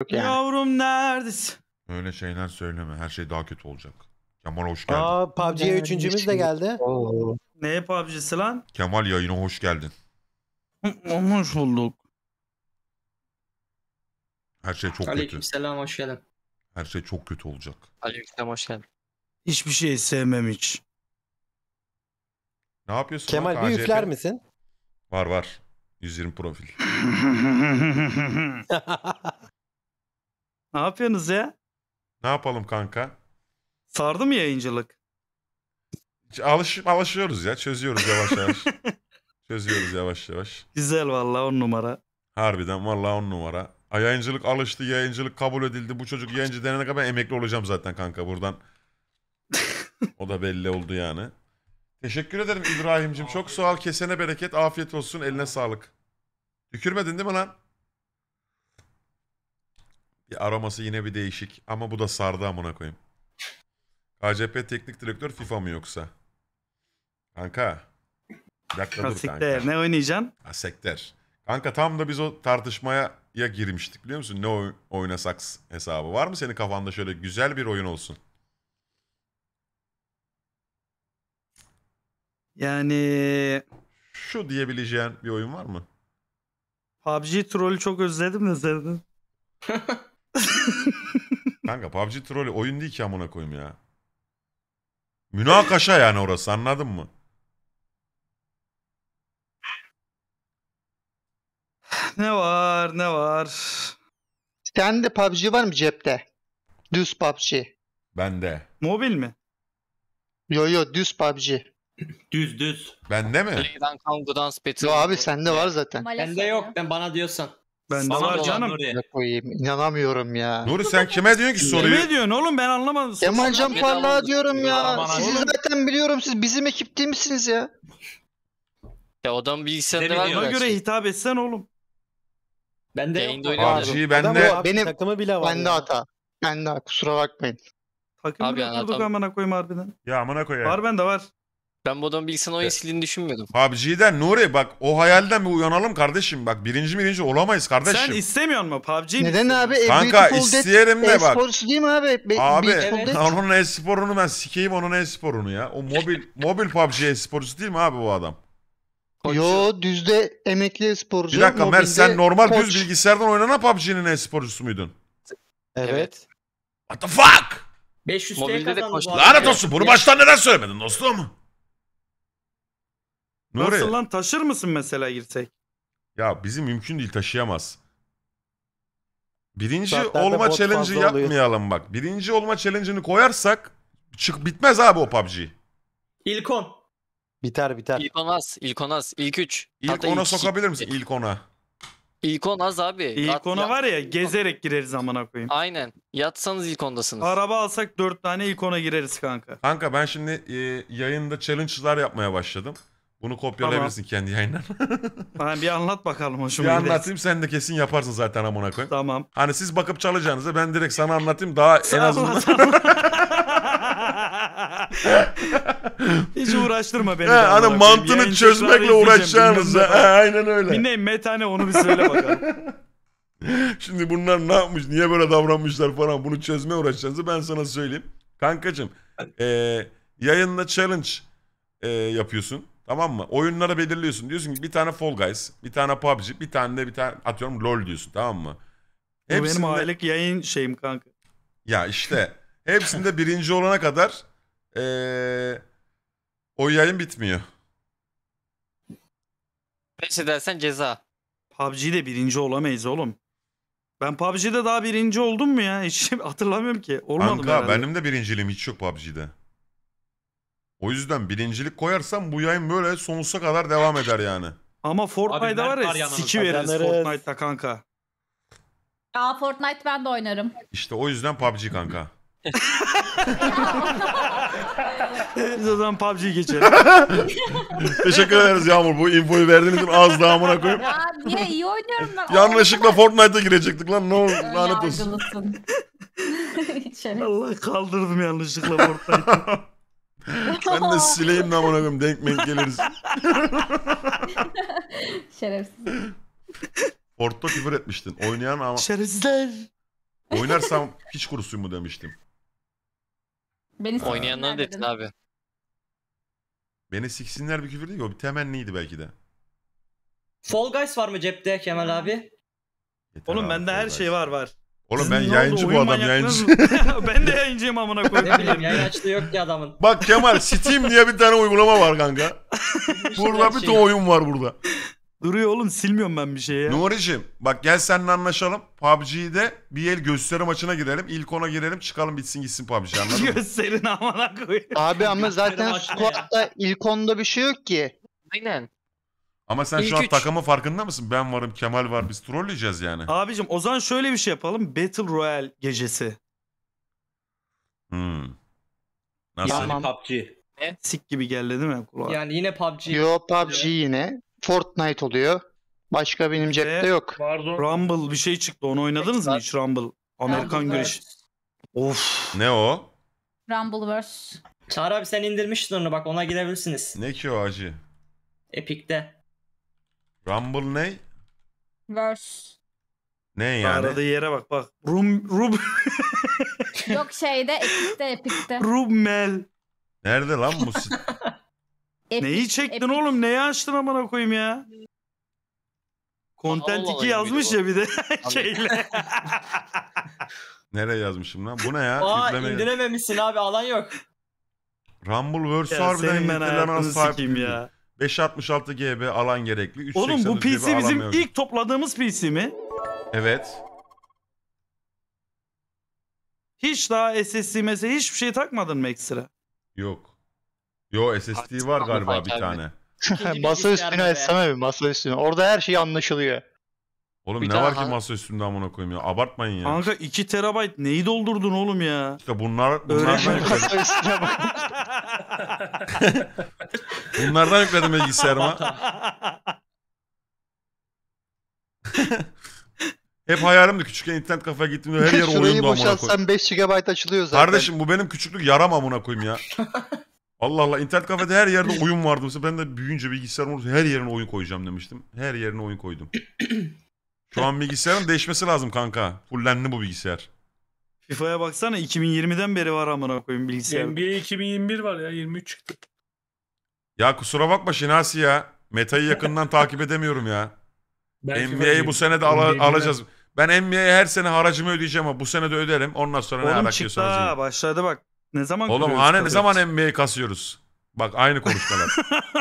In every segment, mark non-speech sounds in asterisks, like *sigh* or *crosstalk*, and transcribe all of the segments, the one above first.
Yok yani. Yavrum neredesin? Öyle şeyler söyleme. Her şey daha kötü olacak. Kemal hoş geldin. Aa PUBG'ye üçüncümüz de geldi. Oo. Ne PUBG'si lan? Kemal yayına hoş geldin. hoş bulduk. Her şey çok kötü. Aleykümselam hoş geldin. Her şey çok kötü olacak. Aleykümselam hoş geldin. Hiçbir şey sevmem hiç. Ne yapıyorsun? Kemal lan? bir ACP? misin? Var var. 120 profil. *laughs* *laughs* Ne yapıyorsunuz ya? Ne yapalım kanka? Sardı mı yayıncılık? Alış, alışıyoruz ya. Çözüyoruz yavaş yavaş. *laughs* çözüyoruz yavaş yavaş. Güzel vallahi on numara. Harbiden vallahi on numara. A, yayıncılık alıştı, yayıncılık kabul edildi. Bu çocuk yayıncı denene kadar ben emekli olacağım zaten kanka buradan. *laughs* o da belli oldu yani. Teşekkür ederim İbrahim'cim. Çok sual kesene bereket. Afiyet olsun. Eline sağlık. Tükürmedin değil mi lan? Bir aroması yine bir değişik ama bu da sardı amına koyayım. KCP teknik direktör FIFA mı yoksa? Kanka. Bir dakika dur kanka. ne oynayacaksın? Ha, sekter. Kanka tam da biz o tartışmaya ya girmiştik biliyor musun? Ne oynasak hesabı. Var mı senin kafanda şöyle güzel bir oyun olsun? Yani Şu diyebileceğin bir oyun var mı? PUBG trolü çok özledim de *laughs* *laughs* Kanka PUBG trolü oyun değil ki amına koyayım ya. Münakaşa yani orası anladın mı? Ne var ne var? Sende PUBG var mı cepte? Düz PUBG. Bende. Mobil mi? Yo yo düz PUBG. düz düz. Bende mi? Play'dan Countdown Yo Battle. abi sende var zaten. Bende Maalesef. yok. Ben bana diyorsan. Ben Sana var canım. Ne koyayım inanamıyorum ya. Nuri sen kime diyorsun ki soruyu? Kime diyorsun oğlum ben anlamadım. Kemal Can Parlağı diyorum ya. Sizi zaten biliyorum siz bizim ekip değil misiniz ya? Ya adam ne var mı? göre hitap etsen oğlum. Ben de yayında oynuyorum. ben de. Benim takımı bile var. Ben de hata. Ben de kusura bakmayın. Takımı abi, durduk amına koyayım harbiden. Ya amına koyayım. Var bende var. Ben bu adamın bilgisayar oyun sildiğini düşünmüyordum. PUBG'den Nuri bak o hayalden bir uyanalım kardeşim. Bak birinci birinci olamayız kardeşim. Sen istemiyor musun PUBG? Neden abi? E Kanka isteyelim de bak. Esporcu değil mi abi? Be abi evet. onun esporunu ben sikeyim onun esporunu ya. O mobil *laughs* mobil PUBG esporcusu değil mi abi bu adam? Yo düzde emekli sporcu. Bir dakika Mert sen normal koç. düz bilgisayardan oynanan PUBG'nin esporcusu muydun? Evet. What the fuck? 500 Mobilde de koç. Lanet olsun bunu baştan neden söylemedin dostum? Nuri. Nasıl lan taşır mısın mesela girsek? Ya bizim mümkün değil taşıyamaz. Birinci Zaten olma challenge'ı yapmayalım oluyor. bak. Birinci olma challenge'ını koyarsak çık bitmez abi o PUBG. İlk 10. Biter biter. İlk 10 az. İlk 10 az. İlk 3. İlk 10'a sokabilir misin ilk 10'a? İlk 10 az abi. İlk 10'a var ya gezerek gireriz amına koyayım. Aynen. Yatsanız ilk 10'dasınız. Araba alsak 4 tane ilk 10'a gireriz kanka. Kanka ben şimdi e, yayında challenge'lar yapmaya başladım. Bunu kopyalayabilirsin kendi yayından. Tamam *laughs* bir anlat bakalım hoşuma Bir anlatayım sen de kesin yaparsın zaten amına koyayım. Tamam. Hani siz bakıp çalacağınıza ben direkt sana anlatayım daha en azından. *laughs* Hiç uğraştırma beni. He, hani koyayım. mantığını Yayın çözmekle tekrarı He, aynen öyle. Bir ne metane onu bir söyle bakalım. *laughs* Şimdi bunlar ne yapmış, niye böyle davranmışlar falan bunu çözmeye uğraşacağınızı ben sana söyleyeyim. Kankacığım, eee yayında challenge eee, yapıyorsun. Tamam mı? Oyunlara belirliyorsun. Diyorsun ki bir tane Fall Guys, bir tane PUBG, bir tane de bir tane atıyorum LoL diyorsun tamam mı? Bu benim aylık yayın şeyim kanka. Ya işte hepsinde birinci olana kadar ee, o yayın bitmiyor. Pes edersen ceza. PUBG'de birinci olamayız oğlum. Ben PUBG'de daha birinci oldum mu ya? Hiç *laughs* hatırlamıyorum ki. Olmadım Kanka herhalde. benim de birinciliğim hiç yok PUBG'de. O yüzden birincilik koyarsam bu yayın böyle sonsuza kadar devam eder yani. Ama Fortnite'da var Mert var ya siki veririz Fortnite'da kanka. Aa Fortnite ben de oynarım. İşte o yüzden PUBG kanka. Biz o zaman PUBG'yi geçelim. *laughs* Teşekkür ederiz Yağmur. Bu infoyu verdiğiniz için az daha amına Ya niye iyi oynuyorum ben. Yanlışlıkla Fortnite'a girecektik lan. Ne olur Ön lanet olsun. *laughs* Allah kaldırdım yanlışlıkla Fortnite'ı. *laughs* *laughs* ben de sileyim de amına koyayım denk denk geliriz. *laughs* Şerefsiz. Porto küfür etmiştin. Oynayan ama Şerefsizler. oynarsam hiç kurusuyum mu demiştim. Beni Oynayanlar dedin abi. Beni siksinler bir küfür değil ki o bir temenniydi belki de. Fall Guys var mı cepte Kemal abi? Yeter Oğlum abi, bende her şey var var. Oğlum ben yayıncı bu adam yayıncı. *laughs* ben de yayıncıyım amına Ne bileyim koyayım. yayın açtığı yok ki adamın. Bak Kemal Steam diye bir tane uygulama var kanka. *laughs* Burada bir ton oyun var burada. Duruyor oğlum silmiyorum ben bir şeyi. ya. Nuri'cim bak gel seninle anlaşalım. PUBG'de bir el gösteri maçına girelim. İlk ona girelim çıkalım bitsin gitsin PUBG anladın mı? *laughs* Gösterin amına koyayım. Abi ama zaten Squad'da ilk onda bir şey yok ki. Aynen. Ama sen İlk şu an üç. takımın farkında mısın? Ben varım, Kemal var. Biz trolleyeceğiz yani. Abicim o zaman şöyle bir şey yapalım. Battle Royale gecesi. Hmm. Nasıl? Yani Tamam. PUBG. Sik gibi geldi değil mi kulağa? Yani yine PUBG. Yo PUBG yine. Fortnite oluyor. Başka benim cepte yok. Warzone. Rumble bir şey çıktı. Onu oynadınız mı hiç Rumble? Amerikan Rumble, güreşi. Of. Ne o? Rumbleverse. Çağrı abi sen indirmiştin onu bak ona girebilirsiniz. Ne ki o acı? Epic'te. Rumble ne? Verse. Ne yani? Aradığı yere bak bak. Rum, Rub... *laughs* Yok şeyde Epic'te Epic'te. Rummel. Nerede lan bu? sit- *laughs* Epic, Neyi çektin oğlum? Neyi açtın amına koyayım ya? Content 2 Allah, yazmış ya bir de *laughs* şeyle. Nereye yazmışım lan? Bu ne ya? Aa Tipleme- indirememişsin abi alan yok. Rumble vs. Ya harbiden senin ben İngiltere'den az ya. 566 GB alan gerekli. Oğlum bu PC bizim mevcut. ilk topladığımız PC mi? Evet. Hiç daha SSD mesela hiçbir şey takmadın mı ekstra? Yok. Yo SSD var galiba bir tane. *laughs* masa üstüne etsem abi masa üstüne. Orada her şey anlaşılıyor. Oğlum Bir ne daha var ki ha- masa üstünde amına koyayım ya. Abartmayın ya. Kanka 2 terabayt neyi doldurdun oğlum ya? İşte bunlar bunlardan Öğrenci yükledim. masa üstüne bak. *laughs* bunlardan yükledim bilgisayarıma. *laughs* Hep hayalimdi küçükken internet kafeye gittiğimde her yer Şurayı oyundu amına koyayım. boşaltsan 5 GB açılıyor zaten. Kardeşim bu benim küçüklük yaram amına koyayım ya. *laughs* Allah Allah internet kafede her yerde oyun vardı. Mesela ben de büyüyünce bilgisayarım olursa her yerine oyun koyacağım demiştim. Her yerine oyun koydum. *coughs* Şu an bilgisayarın değişmesi lazım kanka. Fullendi bu bilgisayar. FIFA'ya baksana 2020'den beri var amına koyayım bilgisayar. NBA 2021 var ya 23 çıktı. Ya kusura bakma Şinasi ya. Meta'yı yakından takip edemiyorum ya. NBA'yi bu sene de ala, alacağız. Ben NBA'ye her sene haracımı ödeyeceğim ama bu sene de öderim. Ondan sonra Oğlum ne alakası çıktı ha, başladı bak. Ne zaman Oğlum hane ne zaman NBA kasıyoruz? Bak aynı konuşmalar.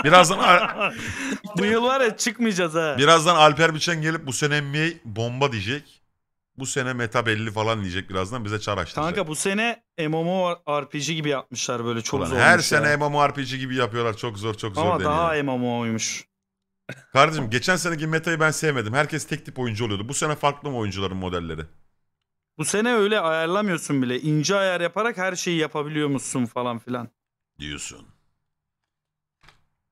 Birazdan *laughs* Bu yıl var ya çıkmayacağız ha. birazdan Alper Biçen gelip bu sene NBA bomba diyecek. Bu sene meta belli falan diyecek birazdan bize çar açtıracak. Kanka bu sene MMORPG gibi yapmışlar böyle çok Ulan zor. her sene MMORPG gibi yapıyorlar. Çok zor çok zor Ama daha MMO'ymuş. Kardeşim geçen seneki metayı ben sevmedim. Herkes tek tip oyuncu oluyordu. Bu sene farklı mı oyuncuların modelleri? Bu sene öyle ayarlamıyorsun bile. İnce ayar yaparak her şeyi yapabiliyor musun falan filan. Diyorsun.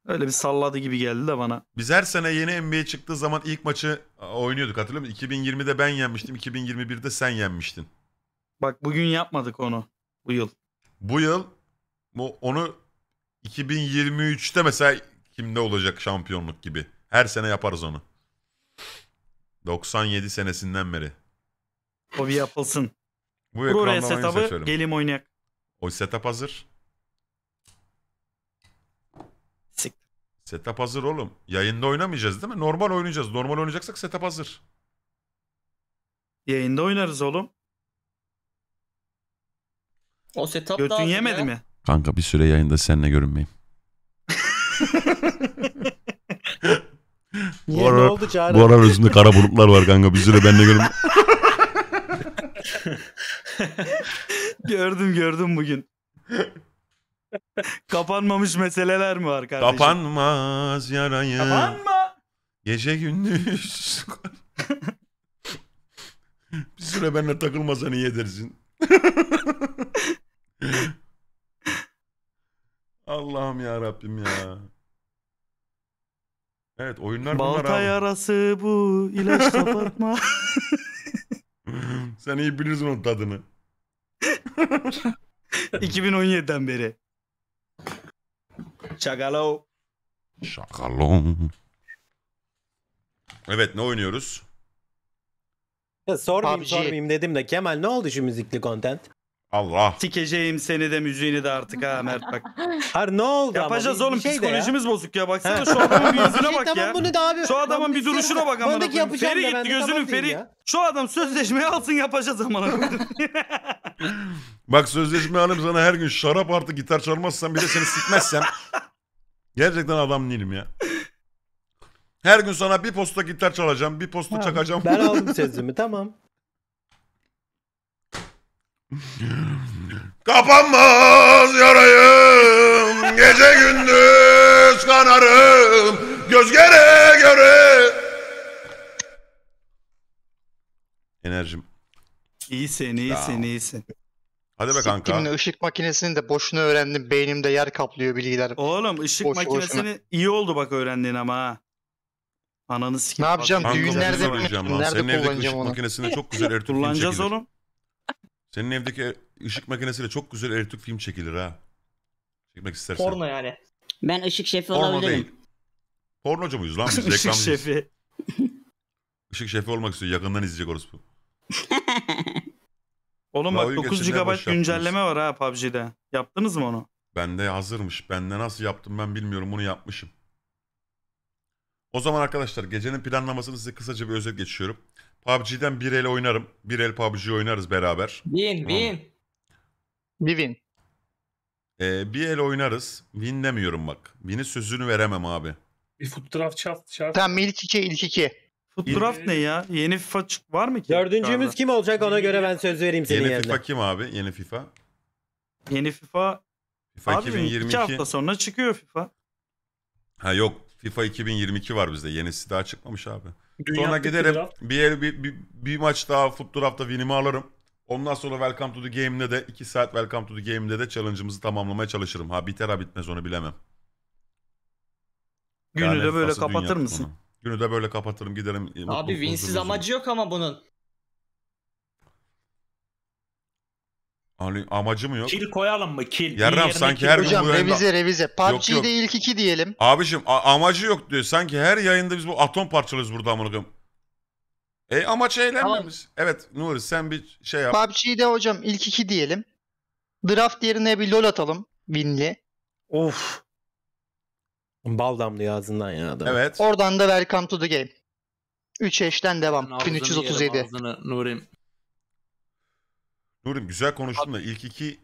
Öyle bir salladı gibi geldi de bana. Biz her sene yeni NBA çıktığı zaman ilk maçı oynuyorduk hatırlıyor musun? 2020'de ben yenmiştim, 2021'de sen yenmiştin. Bak bugün yapmadık onu bu yıl. Bu yıl bu onu 2023'te mesela kimde olacak şampiyonluk gibi. Her sene yaparız onu. 97 senesinden beri. O bir yapılsın. Bu Pro setup'ı gelim oynayak. O setup hazır. Setup hazır oğlum. Yayında oynamayacağız değil mi? Normal oynayacağız. Normal oynayacaksak setup hazır. Yayında oynarız oğlum. O setup Götün lazım yemedi ya. mi? Kanka bir süre yayında seninle görünmeyeyim. *laughs* Niye bu ara, ne oldu Bu ara özünde kara bulutlar var kanka bir süre benle görünme. *laughs* gördüm gördüm bugün. *laughs* Kapanmamış meseleler mi var kardeşim? Kapanmaz yarayı. Kapanma. Gece gündüz. *laughs* bir süre benimle takılmasan iyi edersin. *laughs* Allah'ım ya Rabbim ya. Evet oyunlar Balta bunlar Balta yarası bu ilaç kapatma. *laughs* Sen iyi bilirsin onun tadını. 2017'den beri. Çagalo. Şakalom. Evet ne oynuyoruz? Ya sormayayım PUBG. sormayayım dedim de Kemal ne oldu şu müzikli content? Allah. Sikeceğim seni de müziğini de artık ha Mert bak. *laughs* Hayır ne oldu Yapacağız ama? oğlum şey psikolojimiz ya. bozuk ya baksana şu adamın bir yüzüne *laughs* şey, bak ya. Bunu da abi, şu adamın bir duruşuna bak amına Feri gitti ben, gözünün tamam feri. Şu adam sözleşmeyi alsın yapacağız amına *laughs* bak sözleşme hanım sana her gün şarap artı gitar çalmazsan bir de seni sikmezsem. gerçekten adam değilim ya. Her gün sana bir posta gitar çalacağım, bir posta tamam, çakacağım. Ben aldım sözümü tamam. Kapanmaz yarayım Gece gündüz kanarım Göz göre göre Enerjim İyisin iyisin iyisin. Hadi be kanka. Siktimle ışık makinesini de boşuna öğrendim. Beynimde yer kaplıyor bilgiler. Oğlum ışık Boşu makinesini boşuna. iyi oldu bak öğrendiğin ama ha. Ananı sikeyim. Ne yapacağım? Kanka, Düğünlerde mi? Nerede Senin evdeki ışık onu? makinesinde çok güzel Ertuğrul Kullanacağız oğlum. Senin evdeki ışık makinesiyle çok güzel elektrik film çekilir ha. Çekmek istersen. Porno yani. Ben ışık şefi Porno olabilirim. Değil. Pornocu muyuz lan biz? *laughs* Işık şefi. *laughs* Işık şefi olmak istiyor. Yakından izleyecek orospu. *laughs* Oğlum bak Oyun 9 geçenler boş GB güncelleme var ha PUBG'de. Yaptınız mı onu? Bende hazırmış. Bende nasıl yaptım ben bilmiyorum. Bunu yapmışım. O zaman arkadaşlar gecenin planlamasını size kısaca bir özet geçiyorum. PUBG'den bir el oynarım. Bir el PUBG oynarız beraber. Win tamam. win. Bir win. Ee, bir el oynarız. Win demiyorum bak. Win'i sözünü veremem abi. Bir fotoğraf çarp. çarp. Tamam ilk iki ilk iki. Fotoğraf ne ya? Yeni FIFA var mı ki? Dördüncümüz kim olacak ona göre ben söz vereyim senin Yeni FIFA kim abi? Yeni FIFA. Yeni FIFA. FIFA abi 2022. iki hafta sonra çıkıyor FIFA. Ha yok FIFA 2022 var bizde. Yenisi daha çıkmamış abi. Dünya sonra giderim bir, yer, bir, bir, bir maç daha Foot Draft'ta win'imi alırım. Ondan sonra Welcome to the Game'de de 2 saat Welcome to the Game'de de challenge'ımızı tamamlamaya çalışırım. Ha biter ha bitmez onu bilemem. Günü de böyle kapatır mısın? Günü de böyle kapatırım giderim. E, Abi winsiz amacı yok ama bunun. Ali, hani amacı mı yok? Kil koyalım mı? Kil. Yarram sanki her Hocam gün bu yayında... revize revize. PUBG'de ilk iki diyelim. Abicim amacı yok diyor. Sanki her yayında biz bu atom parçalıyız burada amına koyayım. E amaç eğlenmemiz. Tamam. Evet Nuri sen bir şey yap. PUBG'de hocam ilk iki diyelim. Draft yerine bir lol atalım. Winli. Of. Bal damlıyor ağzından ya adam. Evet. Oradan da welcome to the game. 3 eşten devam. Ağzını 1337. Yerim, ağzını Nurim. Nurim güzel konuştun da ilk iki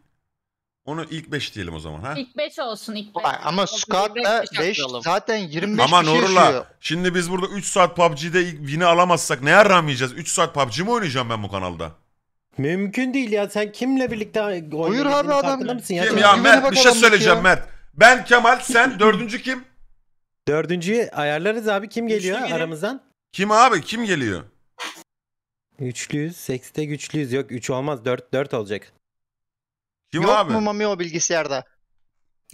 onu ilk 5 diyelim o zaman ha. İlk 5 olsun ilk 5. Ama Scott'la 5 zaten 25 Ama kişi Nurullah yaşıyor. şimdi biz burada 3 saat PUBG'de ilk win'i alamazsak ne yarram yiyeceğiz? 3 saat PUBG mi oynayacağım ben bu kanalda? Mümkün değil ya sen kimle birlikte oynayacaksın? Buyur abi adam. Mısın ya? Kim ya, ya Mert bir şey söyleyeceğim ya. Mert. Ben Kemal sen *laughs* dördüncü kim? Dördüncüyü ayarlarız abi kim geliyor aramızdan? Kim abi kim geliyor? Üçlüyüz. Sekste güçlüyüz. Yok 3 olmaz. 4 4 olacak. Kim Yok abi? mu Mami o bilgisayarda?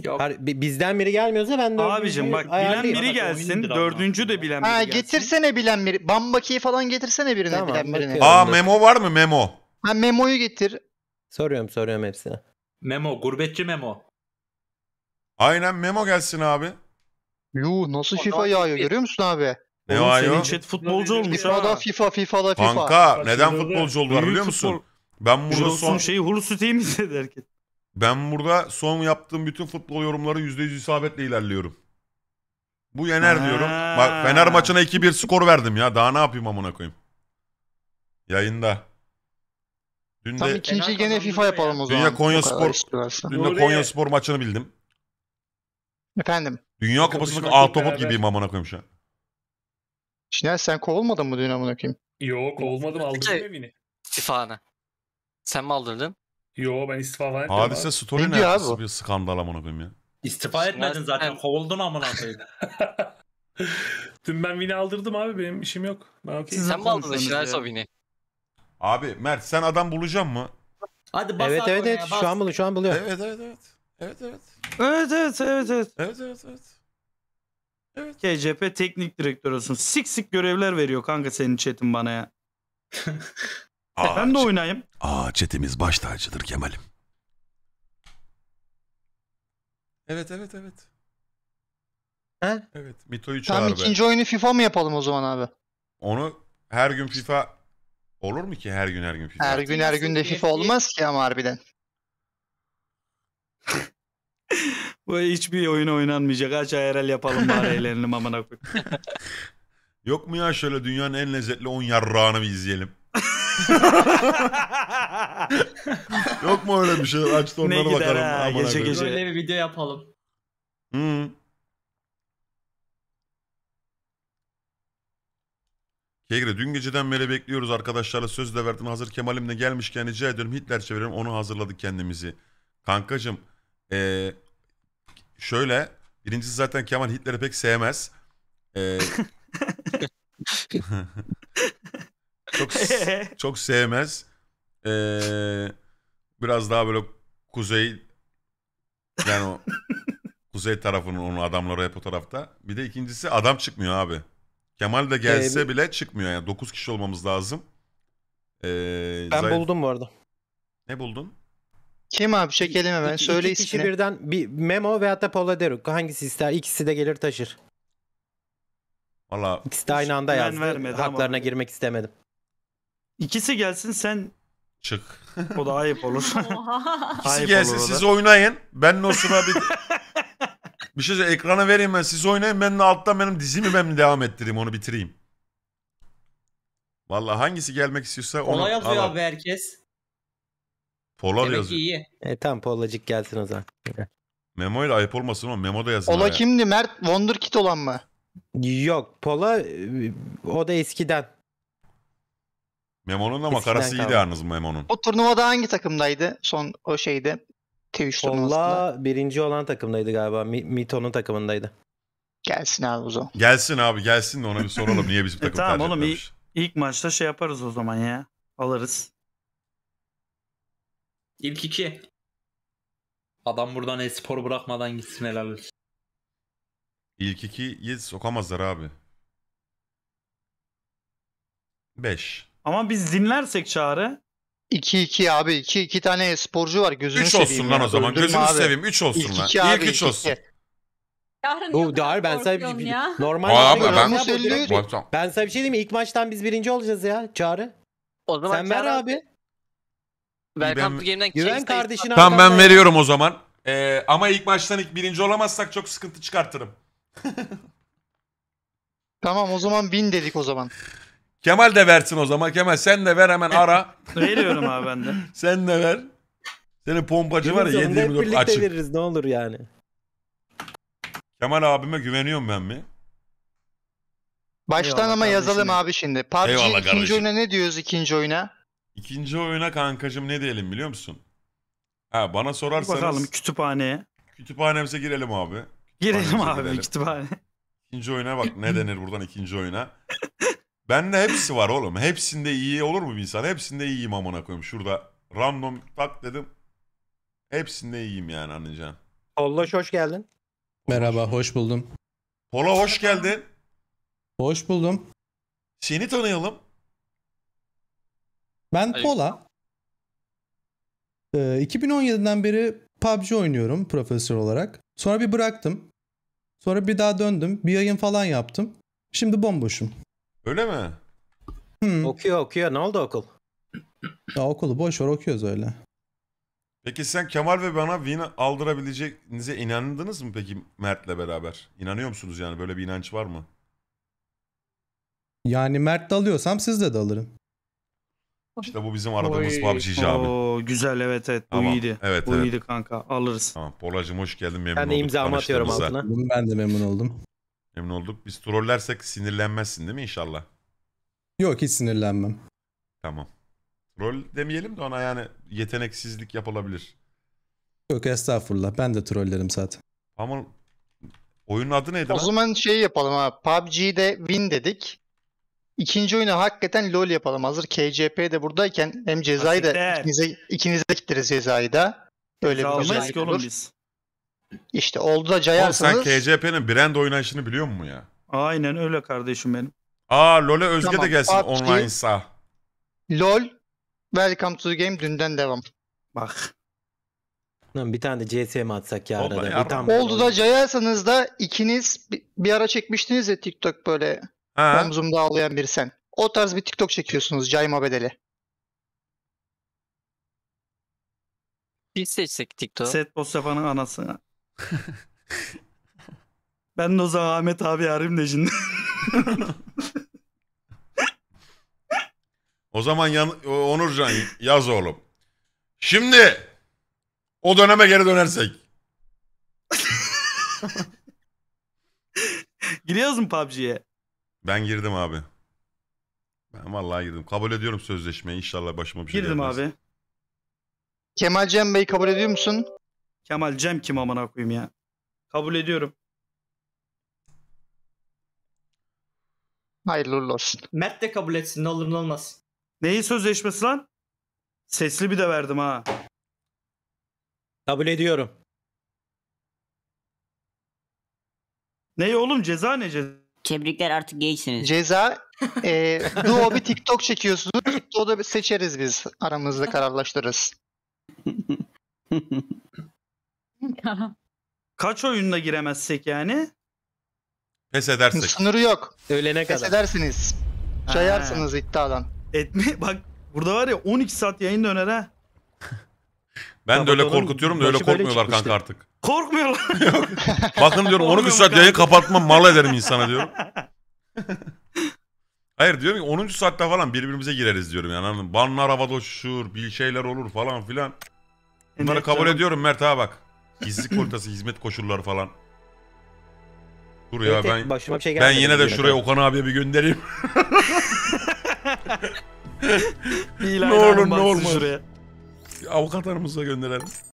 Yok. Her, bizden biri gelmiyorsa ben de Abicim bak bilen biri gelsin. Dördüncü de bilen biri Ha gelsin. getirsene bilen biri. Bambaki'yi falan getirsene birine Tamam, bilen birine. Aa memo var mı memo? Ha memoyu getir. Soruyorum soruyorum hepsine. Memo, gurbetçi Memo. Aynen memo gelsin abi. Yuh nasıl şifa yağıyor görüyor musun abi? Ne Oğlum, var senin ya? chat futbolcu olmuş FIFA'da ha. FIFA, FIFA'da FIFA. Kanka neden futbolcu oldular biliyor musun? futbol- Ben burada son şeyi Hulusi değil mi dedi ben burada son yaptığım bütün futbol yorumları %100 isabetle ilerliyorum. Bu yener Ha. diyorum. Bak Fener maçına 2-1 skor verdim ya. Daha ne yapayım amına koyayım? Yayında. Dün Tam de ikinciyi gene FIFA yapalım o zaman. Dünya Konya Spor- işte Konya Spor maçını bildim. Efendim. Dünya Kapışmak Kupası'ndaki bir topot gibiyim amına koyayım şu an. Şinel sen kovulmadın mı dün amına koyayım? Yok kovulmadım aldırdım Şey- evini. İstifanı. Sen mi aldırdın? Yo ben istifa falan etmedim Abi sen story Ne ne diyor abi bu? yapıyorsun? Bir skandal amına koyayım ya. İstifa etmedin zaten kovuldun amına koyayım. *laughs* Dün ben vini aldırdım abi benim işim yok. Ben okey. Sen mi aldırdın konuşmanız Şinay ya. Abi Mert sen adam bulacaksın mı? Hadi bas Evet evet evet bas. şu an buluyor şu an buluyor. Evet evet evet. Evet evet. Evet evet evet evet. Evet evet evet. Evet. KCP teknik direktör olsun, Sik sik görevler veriyor kanka senin chatin bana ya. *laughs* Aa, ben de şey- oynayayım. Aa chatimiz baş tacıdır Kemal'im. Evet evet evet. He? Evet Mito'yu çağır Tam be. oyunu FIFA mı yapalım o zaman abi? Onu her gün FIFA olur mu ki her gün her gün FIFA? Her gün her gün de FIFA olmaz ki ama harbiden. Bu hiçbir oyun oynanmayacak. Aç ayarel yapalım bari eğlenelim amına koy. *laughs* Yok mu ya şöyle dünyanın en lezzetli 10 yarrağını bir izleyelim. *laughs* Yok mu öyle bir şey? Aç da Ne onlara gider bakalım. ha, amına gece gece. Öyle bir video yapalım. Hı. Kegre dün geceden beri bekliyoruz arkadaşlarla söz de verdim. Hazır Kemal'im de gelmişken rica ediyorum Hitler çevirelim onu hazırladık kendimizi. Kankacım eee, şöyle birincisi zaten Kemal Hitler'i pek sevmez. Ee, çok *laughs* çok sevmez. Ee, biraz daha böyle kuzey yani o kuzey tarafının onu adamları hep o tarafta. Bir de ikincisi adam çıkmıyor abi. Kemal de gelse Ee, bile çıkmıyor yani. 9 kişi olmamız lazım. Ee, Ben Zahir- buldum bu arada. Ne buldun? Kim abi çekelim hemen iki, söyle iki ismini. birden bir Memo veyahut da Paula Deruk hangisi ister ikisi de gelir taşır. Valla ikisi de aynı anda yazdı. Vermedi Haklarına ama. girmek istemedim. İkisi gelsin sen çık. O da ayıp olur. *laughs* ikisi ayıp gelsin olur siz oynayın. Ben o sıra bir *laughs* bir şey söyleyeyim. ekrana vereyim ben siz oynayın. Ben de alttan benim dizimi ben devam ettireyim onu bitireyim. Valla hangisi gelmek istiyorsa onu Ona yazıyor abi herkes. Polar Demek yazıyor. iyi. E, tamam Polacık gelsin o zaman. Memo ile ayıp olmasın oğlum. Memo da yazıyor. Ola ya. kimdi? Mert Wonderkid olan mı? Yok Pola e, o da eskiden. Memo'nun da makarası iyiydi kaldı. yalnız Memo'nun. O turnuvada hangi takımdaydı? Son o şeyde. Twitch Pola birinci olan takımdaydı galiba. Mito'nun takımındaydı. Gelsin abi o zaman. Gelsin abi gelsin de ona bir soralım niye bizim E, takım tamam tercih oğlum etmemiş. ilk, ilk maçta şey yaparız o zaman ya. Alırız. İlk iki. Adam buradan espor bırakmadan gitsin helal olsun. İlk ikiyi sokamazlar abi. Beş. Ama biz dinlersek çağrı 2-2 abi. 2 2 tane sporcu var. Gözünü 3 olsun lan o zaman. Öldürme Gözünü abi. seveyim. 3 olsun İlk lan. İlk 3 olsun. Yarın Bu hayır ben sana bir, bir- normal abi, ben- ben, ben, söylüyor- ben sana bir şey diyeyim mi? İlk maçtan biz birinci olacağız ya Çağrı. O zaman Sen ver abi. Welcome to Game'den Güven kardeşini Tamam ben veriyorum o zaman. Ee, ama ilk maçtan ilk birinci olamazsak çok sıkıntı çıkartırım. *laughs* Tamam o zaman bin dedik o zaman. Kemal de versin o zaman. Kemal sen de ver hemen ara. *laughs* Veriyorum abi ben de. *laughs* sen de ver. Senin pompacı var ya 724 birlikte açık. veririz ne olur yani. Kemal abime güveniyorum ben mi? Baştan Eyvallah ama yazalım abi şimdi. PUBG Eyvallah ikinci kardeşim. oyuna ne diyoruz ikinci oyuna? İkinci oyuna kankacım ne diyelim biliyor musun? Ha bana sorarsanız Bakalım kütüphaneye. kütüphanemize girelim abi. Girelim abi girelim. kütüphane. İkinci oyuna bak ne denir buradan ikinci oyuna. Bende hepsi var oğlum. Hepsinde iyi olur mu bir insan? Hepsinde iyiyim amına koyayım. Şurada random tak dedim. Hepsinde iyiyim yani anlayacaksın. Kollaş hoş geldin. Merhaba, hoş buldum. Pola hoş geldin. Hoş buldum. Seni tanıyalım. Ben Hayır. Pola. Ee, 2017'den beri PUBG oynuyorum profesör olarak. Sonra bir bıraktım. Sonra bir daha döndüm. Bir yayın falan yaptım. Şimdi bomboşum. Öyle mi? Hmm. Okuyor okuyor. Ne oldu okul? Ya okulu boş ver okuyoruz öyle. Peki sen Kemal ve bana win aldırabileceğinize inandınız mı peki Mert'le beraber? İnanıyor musunuz yani böyle bir inanç var mı? Yani Mert de alıyorsam sizde de alırım. İşte bu bizim aradığımız Oy. PUBG icabı. Oo, güzel evet evet bu Tamam, iyiydi. evet, bu evet. iyiydi kanka alırız. Tamam Polacım hoş geldin memnun Ben de olduk. imzamı atıyorum altına. Bunun Ben de memnun oldum. Memnun olduk. Biz trollersek sinirlenmezsin değil mi inşallah? Yok hiç sinirlenmem. Tamam. Troll demeyelim de ona yani yeteneksizlik yapılabilir. Yok estağfurullah ben de trollerim zaten. Ama oyunun adı neydi O lan? zaman şey yapalım ha. PUBG'de win dedik. İkinci oyunu hakikaten LoL yapalım. Hazır KCP de buradayken hem cezayı da ikinize ikinize, de gideriz cezayı da. Öyle bir Sağlamayız ki olur. biz. İşte oldu da Oğlum sen KCP'nin brand oynayışını biliyor musun ya? Aynen öyle kardeşim benim. Aa LoL'e Özge Tamam, de gelsin PUBG. online'sa. LoL Welcome to the game dünden devam. Bak. Lan bir tane de CSM atsak ya Vallahi arada. Bir yardım. Oldu da cayarsanız da ikiniz bir ara çekmiştiniz ya TikTok böyle Ha. Omzumda ağlayan biri sen. O tarz bir TikTok çekiyorsunuz cayma bedeli. Biz seçsek TikTok. Set post yapanın anasına. *laughs* ben de o zaman Ahmet abi arayayım da şimdi. *laughs* o zaman yan, Onurcan yaz oğlum. Şimdi o döneme geri dönersek. *laughs* Giriyoruz mu PUBG'ye? Ben girdim abi. Ben vallahi girdim. Kabul ediyorum sözleşmeyi. İnşallah başıma bir şey Girdim gelmez. abi. Kemal Cem Bey kabul ediyor musun? Kemal Cem kim amına koyayım ya? Kabul ediyorum. Hayırlı olsun. Mert de kabul etsin ne olur ne olmaz. Neyi sözleşmesi lan? Sesli bir de verdim ha. Kabul ediyorum. Neyi oğlum ceza ne ceza? Tebrikler artık geçsiniz. Ceza e, Duo bir TikTok çekiyorsunuz. TikTok'u da seçeriz biz. Aramızda kararlaştırırız. *laughs* Kaç oyunda giremezsek yani? Pes edersek. Sınırı yok. Ölene Pes kadar. edersiniz. çayarsınız iddiadan. Etme bak burada var ya 12 saat yayın döner ha. Ben de öyle korkutuyorum da öyle korkmuyorlar kanka artık. Korkmuyorlar. *laughs* Bakın diyorum 13 saat yayın kapatma mal ederim insana diyorum. *laughs* Hayır diyorum ki 10. saatte falan birbirimize gireriz diyorum yani Banlar havada uçuşur, bir şeyler olur falan filan. Bunları kabul canım. ediyorum Mert ha bak. Gizli koritası, hizmet koşulları falan. Dur ya ben başıma bir şey ben yine de şuraya Okan abiye bir göndereyim. *laughs* ne olur ne olmaz. Şuraya avukatlarımıza gönderelim.